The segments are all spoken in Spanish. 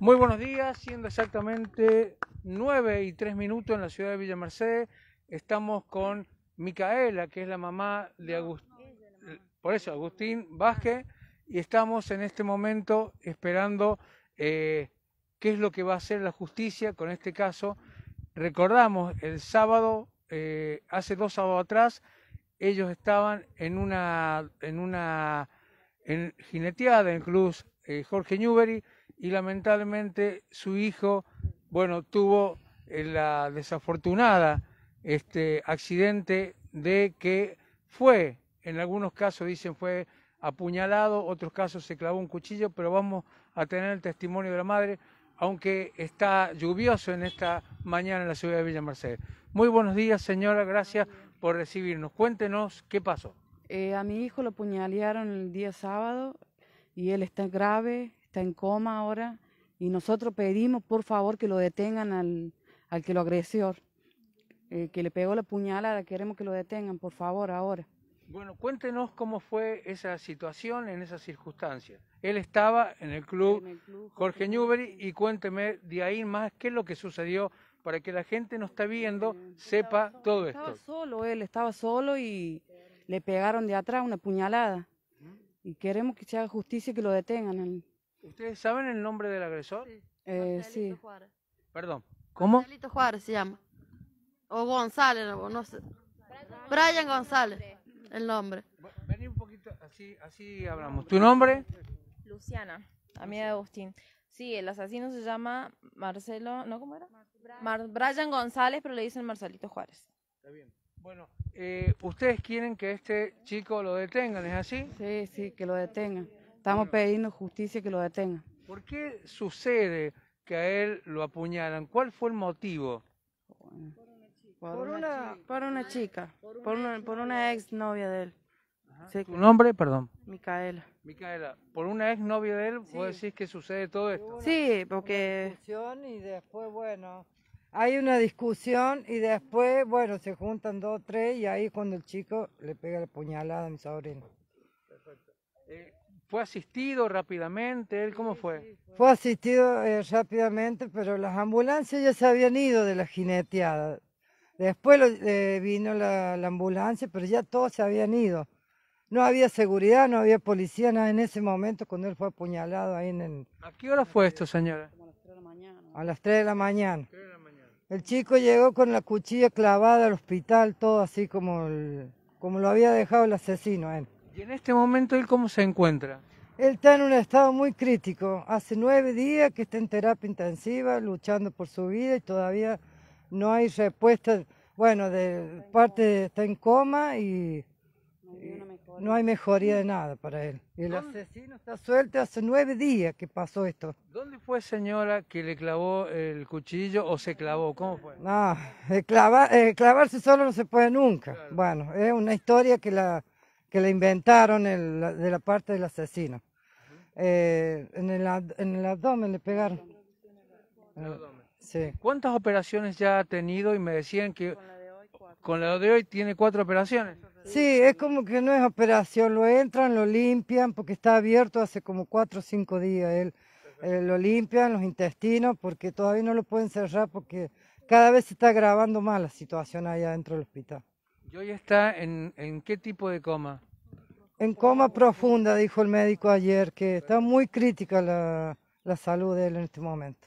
Muy buenos días, siendo exactamente 9 y 3 minutos en la ciudad de Villa Mercedes, estamos con Micaela, que es la mamá de Agustín, eh, por eso Agustín Vázquez, y estamos en este momento esperando eh, qué es lo que va a hacer la justicia con este caso. Recordamos, el sábado, eh, hace dos sábados atrás, ellos estaban en una, en una en jineteada en Cruz Jorge Newbery, y lamentablemente su hijo, bueno, tuvo la desafortunada este accidente de que fue, en algunos casos dicen fue apuñalado, otros casos se clavó un cuchillo, pero vamos a tener el testimonio de la madre, aunque está lluvioso en esta mañana en la ciudad de Villa Mercedes. Muy buenos días, señora, gracias por recibirnos. Cuéntenos qué pasó. Eh, a mi hijo lo apuñalearon el día sábado y él está grave, en coma ahora y nosotros pedimos por favor que lo detengan al, al que lo agresor, eh, que le pegó la puñalada, queremos que lo detengan por favor ahora. Bueno, cuéntenos cómo fue esa situación en esas circunstancias. Él estaba en el club, Jorge, Jorge y cuénteme de ahí más qué es lo que sucedió para que la gente no está viendo sepa todo esto. Estaba solo él, estaba solo y le pegaron de atrás una puñalada. ¿Mm? Y queremos que se haga justicia y que lo detengan. ¿Ustedes saben el nombre del agresor? Sí. Eh, Juárez. Perdón. ¿Cómo? Marcelito Juárez se llama. O González, no, sé. Brian González, el nombre. Vení un poquito, así, así hablamos. ¿Tu nombre? Luciana, amiga de Agustín. Sí, el asesino se llama Marcelo, ¿no cómo era? Brian González, pero le dicen Marcelito Juárez. Está bien. Bueno, eh, ustedes quieren que este chico lo detengan, ¿es así? Sí, sí, que lo detengan. Estamos pidiendo justicia que lo detenga. ¿Por qué sucede que a él lo apuñalan? ¿Cuál fue el motivo? por, una, por una chica, por una, por una, ex novia de él. Sí, ¿Tu nombre? Perdón. Micaela. Micaela, por una ex novia de él, sí. decir que sucede todo esto. Sí, porque... y después, bueno, hay una discusión y después, bueno, se juntan dos, tres y ahí cuando el chico le pega la puñalada a mi sobrino. Perfecto. Eh, ¿Fue asistido rápidamente? ¿Él cómo fue? Fue asistido eh, rápidamente, pero las ambulancias ya se habían ido de la jineteada. Después eh, vino la, ambulancia, pero ya todos se habían ido. No había seguridad, no había policía, nada en ese momento cuando él fue apuñalado ahí en el... ¿A qué hora fue esto, señora? a las 3 de la mañana. A las 3 de la mañana. El chico llegó con la cuchilla clavada al hospital, todo así como, como lo había dejado el asesino ¿eh? ¿Y en este momento él cómo se encuentra? Él está en un estado muy crítico. Hace nueve días que está en terapia intensiva, luchando por su vida y todavía no hay respuesta. Bueno, de parte está en coma y, no hay mejoría de nada para él. Y el asesino está suelto hace nueve días que pasó esto. ¿Dónde fue señora que le clavó el cuchillo o se clavó? ¿Cómo fue? No, ah, clavarse solo no se puede nunca. Bueno, es una historia que la que le inventaron el, de la parte del asesino. Eh, en, el, abdomen le pegaron. Eh, ¿Cuántas operaciones ya ha tenido? Y me decían que con la de hoy, tiene cuatro operaciones. Sí, es como que no es operación, lo entran, lo limpian, porque está abierto hace como cuatro o cinco días. Él, eh, lo limpian los intestinos, porque todavía no lo pueden cerrar, porque cada vez se está agravando más la situación allá dentro del hospital. ¿Y hoy está en, qué tipo de coma? En coma profunda, dijo el médico ayer, que está muy crítica la, salud de él en este momento.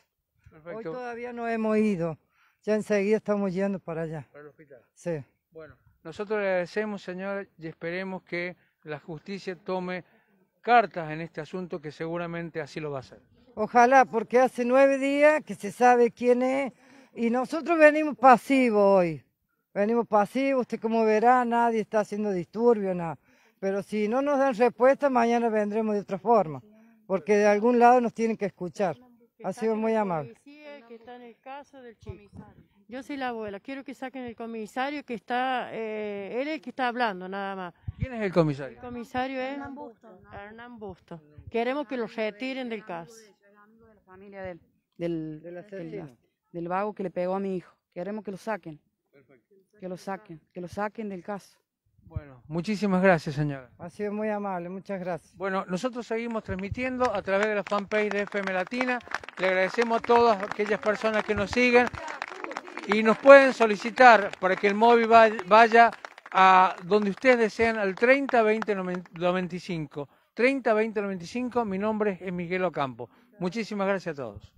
Hoy todavía no hemos ido, ya enseguida estamos yendo para allá. Para el hospital. Sí. Bueno, nosotros le agradecemos, señor, y esperemos que la justicia tome cartas en este asunto, que seguramente así lo va a hacer. Ojalá, porque hace nueve días que se sabe quién es y nosotros venimos pasivos hoy. Venimos pasivos, usted como verá, nadie está haciendo disturbio, nada. Pero si no nos dan respuesta, mañana vendremos de otra forma, porque de algún lado nos tienen que escuchar. Ha sido muy amable. Yo soy la abuela, quiero que saquen el comisario que está, eh, él es el que está hablando nada más. ¿Quién es el comisario? El comisario es Hernán Busto. Queremos que lo retiren del caso. amigo de la familia del, del, del vago que le pegó a mi hijo. Queremos que lo saquen que lo saquen, que lo saquen del caso. Bueno, muchísimas gracias, señora. Ha sido muy amable, muchas gracias. Bueno, nosotros seguimos transmitiendo a través de la fanpage de FM Latina. Le agradecemos a todas aquellas personas que nos siguen y nos pueden solicitar para que el móvil vaya a donde ustedes desean al 30 20 30 95, mi nombre es Miguel Ocampo. Muchísimas gracias a todos.